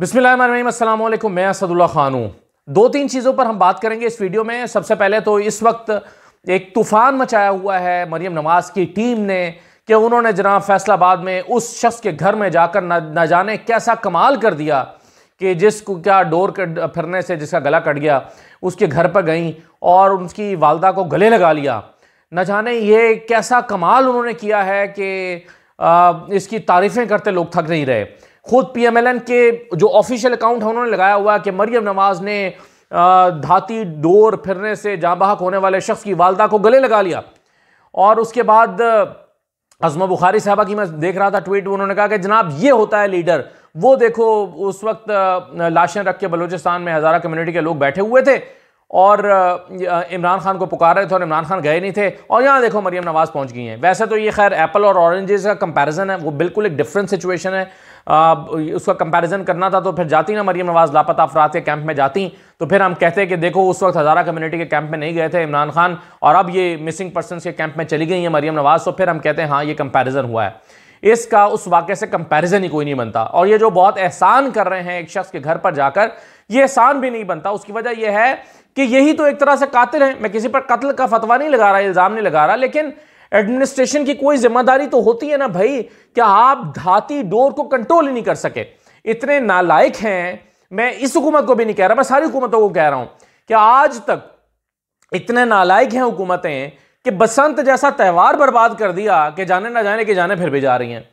बिस्मिल्लाम मैं असदुल्ला खान हूँ दो तीन चीज़ों पर हम बात करेंगे इस वीडियो में सबसे पहले तो इस वक्त एक तूफ़ान मचाया हुआ है मरीम नवाज़ की टीम ने कि उन्होंने जनाब फैसलाबाद में उस शख्स के घर में जाकर न ना जाने कैसा कमाल कर दिया कि जिसको क्या डोर कर फिरने से जिसका गला कट गया उसके घर पर गई और उनकी वालदा को गले लगा लिया न जाने ये कैसा कमाल उन्होंने किया है कि इसकी तारीफ़ें करते लोग थक नहीं रहे खुद पीएमएलएन के जो ऑफिशियल अकाउंट है उन्होंने लगाया हुआ कि मरियम नवाज ने धाती डोर फिरने से जाबाहक होने वाले शख्स की वालदा को गले लगा लिया और उसके बाद अजमा बुखारी साहबा की मैं देख रहा था ट्वीट उन्होंने कहा कि जनाब ये होता है लीडर वो देखो उस वक्त लाशें रख के बलूचिस्तान में हज़ारा कम्युनिटी के लोग बैठे हुए थे और इमरान खान को पुकार रहे थे और इमरान खान गए नहीं थे और यहाँ देखो मरीम नवाज़ पहुँच गई हैं वैसे तो ये खैर एप्पल और ऑरेंजेस का कंपैरिजन है वो बिल्कुल एक डिफरेंट सिचुएशन है आ, उसका कंपैरिजन करना था तो फिर जाती ना मरीम नवाज़ लापता अफराद के कैंप में जाती तो फिर हम कहते हैं कि देखो उस वक्त हज़ारा कम्युनिटी के कैंप में नहीं गए थे इमरान खान और अब ये मिसिंग पर्सन के कैंप में चली गई हैं मरीम नवाज़ तो फिर हम कहते हैं हाँ ये कंपेरिजन हुआ है इसका उस वाक़े से कंपेरिजन ही कोई नहीं बनता और ये जो बहुत एहसान कर रहे हैं एक शख्स के घर पर जाकर ये एहसान भी नहीं बनता उसकी वजह यह है कि यही तो एक तरह से कातिल है मैं किसी पर कत्ल का फतवा नहीं लगा रहा इल्ज़ाम नहीं लगा रहा लेकिन एडमिनिस्ट्रेशन की कोई जिम्मेदारी तो होती है ना भाई क्या आप धाती डोर को कंट्रोल ही नहीं कर सके इतने नालायक हैं मैं इस हुकूमत को भी नहीं कह रहा मैं सारी हुकूमतों को कह रहा हूं कि आज तक इतने नालायक हैं हुकूमतें कि बसंत जैसा त्यौहार बर्बाद कर दिया कि जाने ना जाने के जाने फिर भी जा रही हैं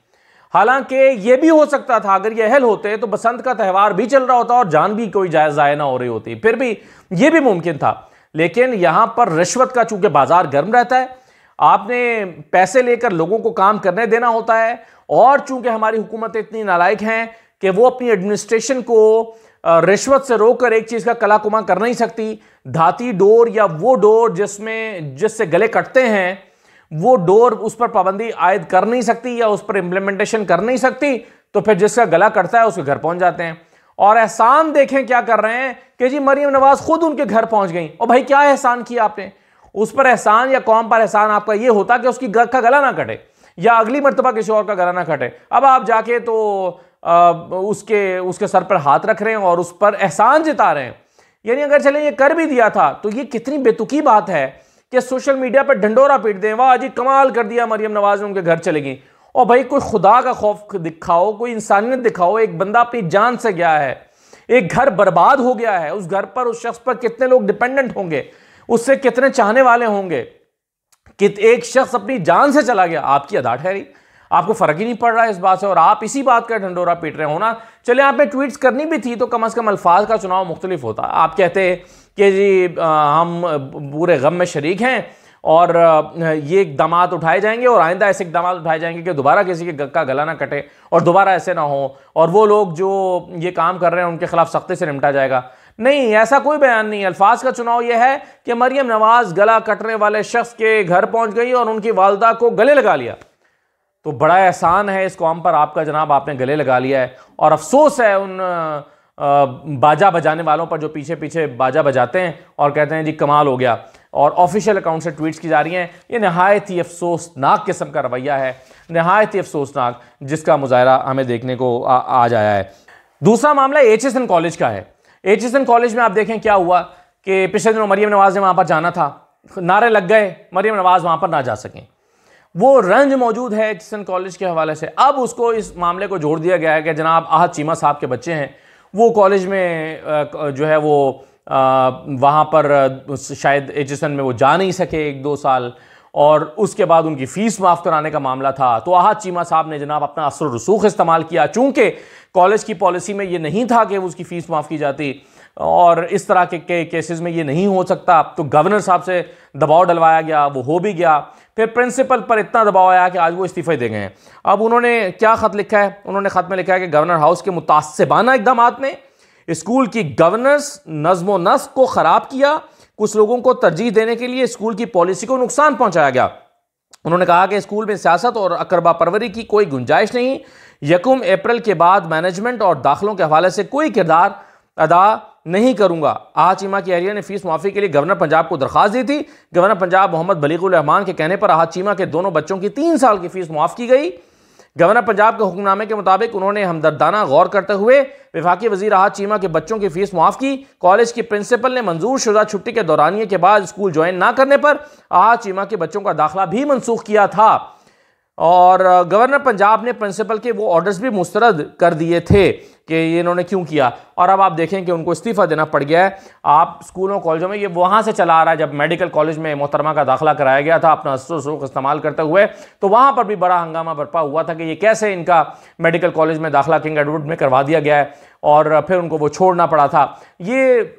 हालांकि यह भी हो सकता था अगर ये अहल होते तो बसंत का त्यौहार भी चल रहा होता और जान भी कोई जायज जाय ना हो रही होती फिर भी ये भी मुमकिन था लेकिन यहां पर रिश्वत का चूंकि बाजार गर्म रहता है आपने पैसे लेकर लोगों को काम करने देना होता है और चूंकि हमारी हुकूमत इतनी नालायक हैं कि वो अपनी एडमिनिस्ट्रेशन को रिश्वत से रोककर एक चीज़ का कलाकुमा कर नहीं सकती धाती डोर या वो डोर जिसमें जिससे गले कटते हैं वो डोर उस पर पाबंदी आयद कर नहीं सकती या उस पर इंप्लीमेंटेशन कर नहीं सकती तो फिर जिसका गला कटता है उसके घर पहुंच जाते हैं और एहसान देखें क्या कर रहे हैं कि जी मरियम नवाज खुद उनके घर पहुंच गई और भाई क्या एहसान किया आपने उस पर एहसान या कौम पर एहसान आपका यह होता कि उसकी घर का गला ना कटे या अगली मरतबा किसी और का गला ना कटे अब आप जाके तो आ, उसके उसके सर पर हाथ रख रहे हैं और उस पर एहसान जिता रहे हैं यानी अगर चले ये कर भी दिया था तो ये कितनी बेतुकी बात है कि सोशल मीडिया पर ढंडोरा पीट दें वाह जी कमाल कर दिया मरियम नवाज ने उनके घर चले गई और भाई कोई खुदा का खौफ दिखाओ कोई इंसानियत दिखाओ एक बंदा अपनी जान से गया है एक घर बर्बाद हो गया है उस घर पर उस शख्स पर कितने लोग डिपेंडेंट होंगे उससे कितने चाहने वाले होंगे कि एक शख्स अपनी जान से चला गया आपकी अदा ठहरी आपको फ़र्क ही नहीं पड़ रहा है इस बात से और आप इसी बात का ढंडोरा पीट रहे हो ना चले आपने ट्वीट्स करनी भी थी तो कम अज़ कम अल्फाज का चुनाव मुख्तलिफ होता आप कहते कि जी आ, हम पूरे गम में शरीक हैं और ये इकदाम उठाए जाएंगे और आइंदा ऐसे इकदाम उठाए जाएंगे कि दोबारा किसी के का गला ना कटे और दोबारा ऐसे ना हो और वो लोग जो ये काम कर रहे हैं उनके खिलाफ सख्ती से निपटा जाएगा नहीं ऐसा कोई बयान नहीं अल्फाज का चुनाव यह है कि मरियम नवाज़ गला कटने वाले शख्स के घर पहुंच गई और उनकी वालदा को गले लगा लिया तो बड़ा एहसान है इस कॉम पर आपका जनाब आपने गले लगा लिया है और अफसोस है उन बाजा बजाने वालों पर जो पीछे पीछे बाजा बजाते हैं और कहते हैं जी कमाल हो गया और ऑफिशियल अकाउंट से ट्वीट्स की जा रही हैं ये नहायत ही अफसोसनाक किस्म का रवैया है नहायत ही अफसोसनाक जिसका मुजाहरा हमें देखने को आ, आज आया है दूसरा मामला एच एस एन कॉलेज का है एच एस एन कॉलेज में आप देखें क्या हुआ कि पिछले दिनों मरीम नवाज़ ने वहाँ पर जाना था नारे लग गए मरियम नवाज़ वहाँ पर ना जा सकें वो रंज मौजूद है एडिसन कॉलेज के हवाले से अब उसको इस मामले को जोड़ दिया गया है कि जनाब आहद चीमा साहब के बच्चे हैं वो कॉलेज में जो है वो वहाँ पर शायद एचिसन में वो जा नहीं सके एक दो साल और उसके बाद उनकी फ़ीस माफ़ कराने का मामला था तो आहद चीमा साहब ने जनाब अपना असर रसूख इस्तेमाल किया चूँकि कॉलेज की पॉलिसी में ये नहीं था कि उसकी फ़ीस माफ़ की जाती और इस तरह के, के केसेस में ये नहीं हो सकता तो गवर्नर साहब से दबाव डलवाया गया वो हो भी गया फिर प्रिंसिपल पर इतना दबाव आया कि आज वो इस्तीफे दे गए हैं अब उन्होंने क्या ख़त लिखा है उन्होंने ख़त में लिखा है कि गवर्नर हाउस के मुतासिबाना इकदाम ने स्कूल की गवर्नर्स नज्म नस्क को ख़राब किया कुछ लोगों को तरजीह देने के लिए स्कूल की पॉलिसी को नुकसान पहुंचाया गया उन्होंने कहा कि स्कूल में सियासत और अकरबा परवरी की कोई गुंजाइश नहीं यकुम अप्रैल के बाद मैनेजमेंट और दाखिलों के हवाले से कोई किरदार अदा नहीं करूंगा आज चीमा की एरिया ने फीस माफ़ी के लिए गवर्नर पंजाब को दरखास्त दी थी गवर्नर पंजाब मोहम्मद बलीकुलरहमान के कहने पर आज चीमा के दोनों बच्चों की तीन साल की फीस माफ़ की गई गवर्नर पंजाब के हुक्मनामे के मुताबिक उन्होंने हमदर्दाना गौर करते हुए विफाक वजीर आहत चीमा के बच्चों की फीस माफ़ की कॉलेज की प्रिंसिपल ने मंजूर शुदा छुट्टी के दौरानिए के बाद स्कूल ज्वाइन ना करने पर आहत चीमा के बच्चों का दाखिला भी मनसूख किया था और गवर्नर पंजाब ने प्रिंसिपल के वो ऑर्डर्स भी मुस्तरद कर दिए थे कि इन्होंने क्यों किया और अब आप देखें कि उनको इस्तीफ़ा देना पड़ गया है आप स्कूलों कॉलेजों में ये वहाँ से चला आ रहा है जब मेडिकल कॉलेज में मोहतरमा का दाखला कराया गया था अपना सुख इस्तेमाल करते हुए तो वहाँ पर भी बड़ा हंगामा बरपा हुआ था कि ये कैसे इनका मेडिकल कॉलेज में दाखिला किंग एडवुड में करवा दिया गया है और फिर उनको वो छोड़ना पड़ा था ये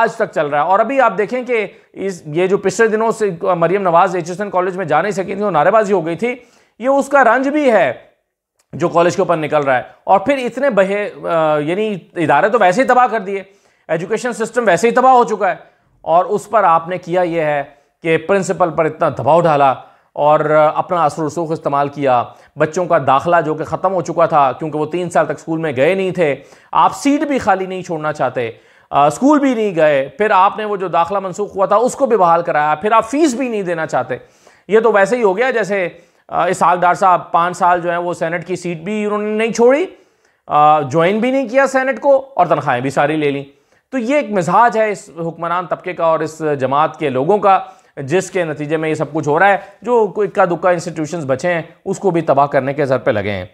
आज तक चल रहा है और अभी आप देखें कि इस ये जो पिछले दिनों से मरियम नवाज़ एजुकेशन कॉलेज में जा नहीं सकी थी वो नारेबाजी हो गई थी ये उसका रंज भी है जो कॉलेज के ऊपर निकल रहा है और फिर इतने बहे यानी इदारे तो वैसे ही तबाह कर दिए एजुकेशन सिस्टम वैसे ही तबाह हो चुका है और उस पर आपने किया यह है कि प्रिंसिपल पर इतना दबाव डाला और अपना असर रसूख इस्तेमाल किया बच्चों का दाखला जो कि ख़त्म हो चुका था क्योंकि वो तीन साल तक स्कूल में गए नहीं थे आप सीट भी खाली नहीं छोड़ना चाहते आ, स्कूल भी नहीं गए फिर आपने वो जो दाखला मनसूख हुआ था उसको भी बहाल कराया फिर आप फीस भी नहीं देना चाहते ये तो वैसे ही हो गया जैसे इस हालदार साहब पाँच साल जो है वो सेनेट की सीट भी उन्होंने नहीं छोड़ी ज्वाइन भी नहीं किया सेनेट को और तनख्वाहें भी सारी ले ली तो ये एक मिजाज है इस हुक्मरान तबके का और इस जमात के लोगों का जिसके नतीजे में ये सब कुछ हो रहा है जो इक्का दुक्का इंस्टीट्यूशंस बचे हैं उसको भी तबाह करने के सर पे लगे हैं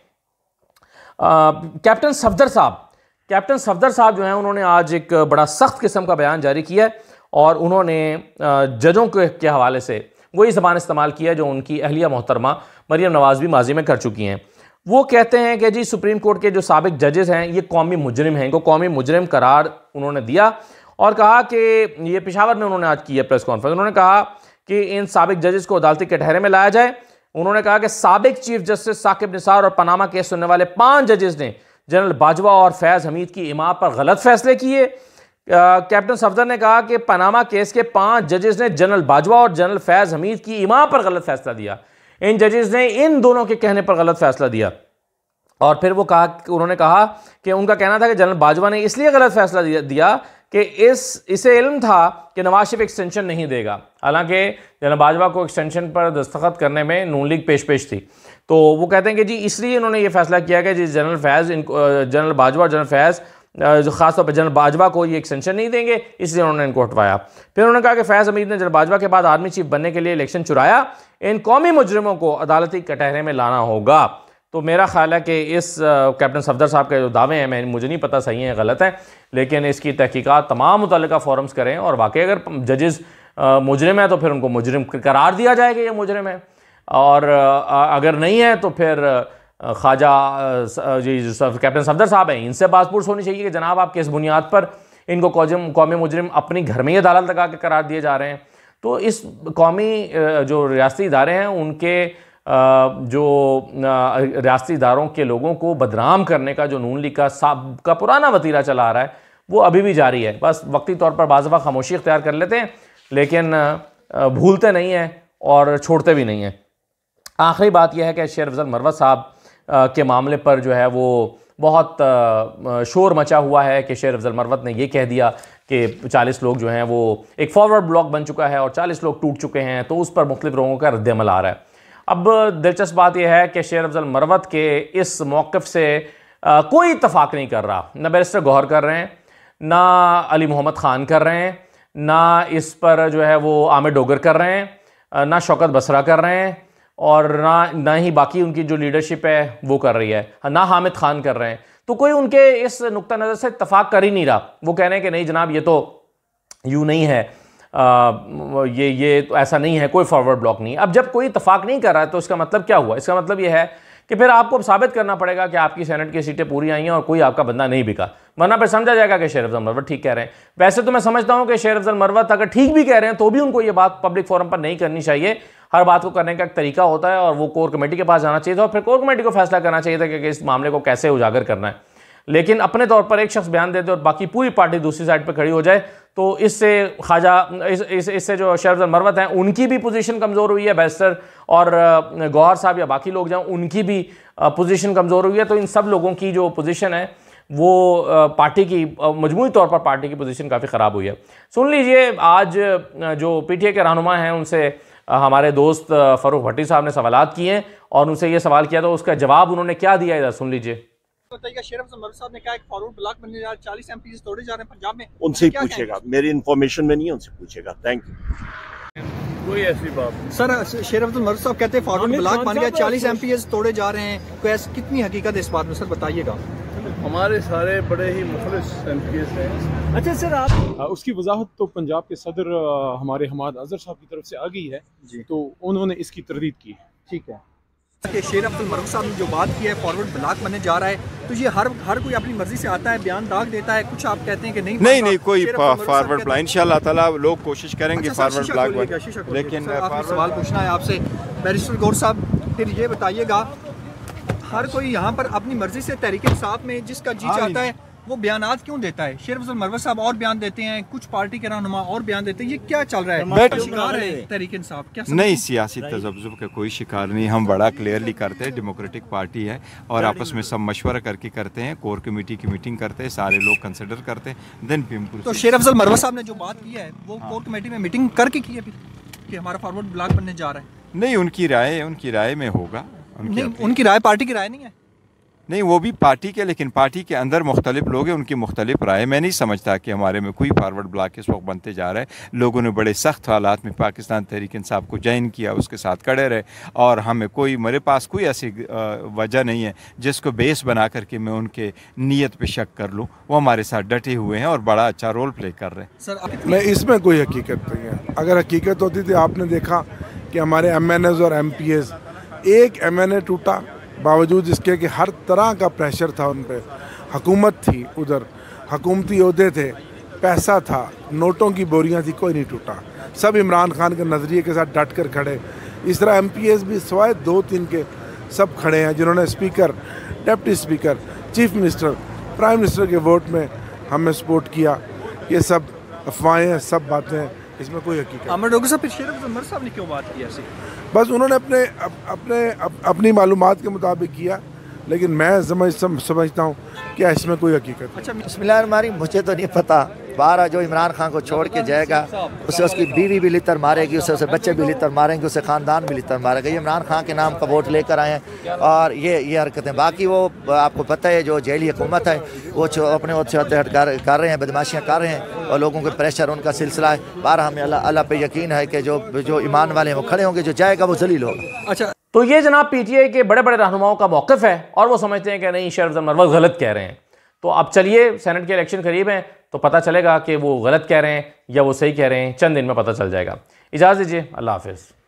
कैप्टन सफदर साहब कैप्टन सफदर साहब जो हैं उन्होंने आज एक बड़ा सख्त किस्म का बयान जारी किया है और उन्होंने जजों के हवाले से वही ज़बान इस्तेमाल किया जो उनकी अहलिया मोहतरमा मरियम नवाज़ भी माजी में कर चुकी हैं वो कहते हैं कि जी सुप्रीम कोर्ट के जो सबक जजेस हैं ये कौमी मुजरम हैं इनको कौमी मुजरम करार उन्होंने दिया और कहा कि ये पिशावर में उन्होंने आज की है प्रेस कॉन्फ्रेंस उन्होंने कहा कि इन सबक जजेस को अदालती कटहरे में लाया जाए उन्होंने कहा कि सबक चीफ जस्टिस साकिब निसार और पनामा केस सुनने वाले पाँच जजेस ने जनरल बाजवा और फैज़ हमीद की इमाम पर गलत फैसले किए कैप्टन सफदर ने कहा कि पनामा केस के पांच जजेस ने जनरल बाजवा और जनरल फैज़ हमीद की इमाम पर गलत फैसला दिया इन जजेस ने इन दोनों के कहने पर गलत फैसला दिया और फिर वो कहा उन्होंने कहा कि उनका कहना था कि जनरल बाजवा ने इसलिए गलत फैसला दिया कि इस इसे इल्म था कि नवाज शरीफ एक्सटेंशन नहीं देगा हालांकि जनरल बाजवा को एक्सटेंशन पर दस्तखत करने में नून लीग पेश पेश थी तो वो कहते हैं कि जी इसलिए इन्होंने ये फैसला किया कि जी जनरल फैज़ इनको जनरल बाजवा और जनरल फैज़ जो खासतौर पर जनरल बाजवा को ये एक्सटेंशन नहीं देंगे इसलिए उन्होंने इनको हटवाया फिर उन्होंने कहा कि फैज़ अमीर ने जनरल बाजवा के बाद आर्मी चीफ बनने के लिए इलेक्शन चुराया इन कौमी मुजरमों को अदालती कटहरे में लाना होगा तो मेरा ख्याल है कि इस कैप्टन सफदर साहब के जो दावे हैं मैं मुझे नहीं पता सही हैं गलत हैं लेकिन इसकी तहकीकात तमाम मुतल फोरम्स करें और वाकई अगर जजेज़ मुजरम है तो फिर उनको मुजरम करार दिया जाएगा ये मुजरम है और अगर नहीं है तो फिर ख्वाजा जी कैप्टन सफदर साहब हैं इनसे पासपोर्ट होनी चाहिए कि जनाब आप किस बुनियाद पर इनको कौजम कौमी मुजरम अपने घर में ही अदालत लगा के करार दिए जा रहे हैं तो इस कौमी जो रियाती इदारे हैं उनके जो रियाती इदारों के लोगों को बदनाम करने का जो नून लिखा का साब का पुराना वतीरा चला आ रहा है वो अभी भी जारी है बस वक्ती तौर पर बाज़ा खामोशी अख्तियार कर लेते हैं लेकिन भूलते नहीं हैं और छोड़ते भी नहीं हैं आखिरी बात यह है कि शेर अफजल मरवत साहब के मामले पर जो है वो बहुत शोर मचा हुआ है कि शेर अफजल मरवत ने ये कह दिया कि 40 लोग जो हैं वो एक फॉरवर्ड ब्लॉक बन चुका है और 40 लोग टूट चुके हैं तो उस पर मुख्तलिफ लोगों का रद्दमल आ रहा है अब दिलचस्प बात यह है कि शेर अफजल मरवत के इस मौक़ से कोई इतफाक़ नहीं कर रहा ना बैरिस्टर गौहर कर रहे हैं ना अली मोहम्मद ख़ान कर रहे हैं ना इस पर जो है वो आमिर डोगर कर रहे हैं ना शौकत बसरा कर रहे हैं और ना ना ही बाकी उनकी जो लीडरशिप है वो कर रही है ना हामिद खान कर रहे हैं तो कोई उनके इस नुकता नज़र से इतफाक़ कर ही नहीं रहा वो कह रहे हैं कि नहीं जनाब ये तो यूँ नहीं है आ, ये ये तो ऐसा नहीं है कोई फॉरवर्ड ब्लॉक नहीं अब जब कोई इतफाक़ नहीं कर रहा है तो इसका मतलब क्या हुआ इसका मतलब ये है कि फिर आपको अब साबित करना पड़ेगा कि आपकी सेनेट की सीटें पूरी आई हैं और कोई आपका बंदा नहीं बिका वरना पर समझा जाएगा कि शेर अफजल मरवत ठीक कह रहे हैं वैसे तो मैं समझता हूँ कि शेर अफजल मरवत अगर ठीक भी कह रहे हैं तो भी उनको ये बात पब्लिक फोरम पर नहीं करनी चाहिए हर बात को करने का एक तरीका होता है और वो कोर कमेटी के पास जाना चाहिए था और फिर कोर कमेटी को फैसला करना चाहिए था कि इस मामले को कैसे उजागर करना है लेकिन अपने तौर पर एक शख्स बयान दे दे और बाकी पूरी पार्टी दूसरी साइड पर खड़ी हो जाए तो इससे खाजा इस इससे इस जो शरफ मरवत हैं उनकी भी पोजीशन कमज़ोर हुई है बैस्टर और गौहर साहब या बाकी लोग जहाँ उनकी भी पोजीशन कमज़ोर हुई है तो इन सब लोगों की जो पोजीशन है वो पार्टी की मजमू तौर पर पार्टी की पोजीशन काफ़ी ख़राब हुई है सुन लीजिए आज जो पीटीए के रहनुमा हैं उनसे हमारे दोस्त फ़रूख भट्टी साहब ने सवाल किए हैं और उनसे ये सवाल किया तो उसका जवाब उन्होंने क्या दिया इधर सुन लीजिए उनसे ही पूछेगा मेरी इन्फॉर्मेशन में नहीं है उनसे पूछेगा थैंक यू कोई ऐसी बात सर शेर अब्दुल मरू साहब कहते हैं फॉरवर्ड ब्लॉक बन गया 40 एमपीएस तोड़े जा रहे हैं कितनी हकीकत इस बात में सर बताइएगा हमारे सारे बड़े ही मुखलिस एम हैं अच्छा सर आप उसकी वजाहत तो पंजाब के सदर हमारे हमाद अजहर साहब की तरफ से आ गई है तो उन्होंने इसकी तरदीद की है ठीक है के शेर अब्दुल मरूफ साहब ने जो बात की है फॉरवर्ड ब्लॉक बनने जा रहा है तो ये हर हर कोई अपनी मर्जी से आता है बयान दाग देता है कुछ आप कहते हैं कि नहीं नहीं नहीं कोई फॉरवर्ड ब्लॉक इंशाल्लाह ताला लोग कोशिश करेंगे फॉरवर्ड अच्छा, ब्लॉक लेकिन सवाल पूछना है आपसे बैरिस्टर गौर साहब फिर ये बताइएगा हर कोई यहाँ पर अपनी मर्जी से तहरीक इंसाफ में जिसका जी चाहता है वो बयान क्यों देता है शेर फजल मरवर साहब और बयान देते हैं कुछ पार्टी के रहनुमा और बयान देते हैं ये क्या चल रहा है शिकार है इंसाफ क्या नहीं सियासी तजब्जुब का कोई शिकार नहीं हम बड़ा क्लियरली करते हैं डेमोक्रेटिक पार्टी है और आपस में सब मशवरा करके करते हैं कोर कमेटी की मीटिंग करते हैं सारे लोग कंसिडर करते हैं तो शेर अफजल मरवर साहब ने जो बात की है वो कोर हाँ। कमेटी में मीटिंग करके की है कि हमारा फॉरवर्ड ब्लॉक बनने जा रहा है नहीं उनकी राय उनकी राय में होगा उनकी नहीं, उनकी राय पार्टी की राय नहीं है नहीं वो भी पार्टी के लेकिन पार्टी के अंदर मुख्तलिफ लोग हैं उनकी मुख्तलिफ राय मैं नहीं समझता कि हमारे में कोई फारवर्ड ब्लाक इस वक्त बनते जा रहे हैं लोगों ने बड़े सख्त हालात में पाकिस्तान तहरीक इंसाफ को ज्वाइन किया उसके साथ खड़े रहे और हमें कोई मेरे पास कोई ऐसी वजह नहीं है जिसको बेस बना करके मैं उनके नीयत पर शक कर लूँ वो हमारे साथ डटे हुए हैं और बड़ा अच्छा रोल प्ले कर रहे हैं सर नहीं इसमें कोई हकीकत नहीं है अगर हकीकत होती तो आपने देखा कि हमारे एम और एम एक ए टूटा बावजूद इसके कि हर तरह का प्रेशर था उन पर हकूमत थी उधर हकूमती अहदे थे पैसा था नोटों की बोरियां थी कोई नहीं टूटा सब इमरान खान के नज़रिए के साथ डट कर खड़े इस तरह एम पी एस भी सवाए दो तीन के सब खड़े हैं जिन्होंने speaker deputy speaker chief minister prime minister के वोट में हमें सपोर्ट किया ये सब अफवाहें सब बातें इसमें कोई हकीकत अमर डॉक्टर साहब शेरफ जमर तो साहब ने क्यों बात की ऐसी बस उन्होंने अपने अपने अप, अपनी मालूम के मुताबिक किया लेकिन मैं समझ सम, समझता हूँ क्या इसमें कोई हकीकत अच्छा बसमिल्लामारी मुझे तो नहीं पता बारह जो इमरान खान को छोड़ के जाएगा उसे उसकी बीवी भी लितर मारेगी उसे उसे बच्चे भी लितर मारेंगे उसे ख़ानदान भी लितर मारेगा ये इमरान खान के नाम का वोट लेकर आए हैं और ये ये हरकतें बाकी वो आपको पता है जो जैली हुकूमत है वो अपने होते हट कर कर रहे हैं बदमाशियाँ कर रहे हैं और लोगों के प्रेशर उनका सिलसिला है बारह हमें अल्लाह पर पे यकीन है कि जो जो ईमान वाले हैं वो खड़े होंगे जो जाएगा वो जलील होगा अच्छा तो ये जनाब पीटीआई के बड़े बड़े रहनुमाओं का मौकफ है और वो समझते हैं कि नहीं शरफ मरवत गलत कह रहे हैं तो अब चलिए सेनेट के इलेक्शन करीब हैं तो पता चलेगा कि वो गलत कह रहे हैं या वो सही कह रहे हैं चंद दिन में पता चल जाएगा इजाज़ दीजिए अल्लाह हाफिज़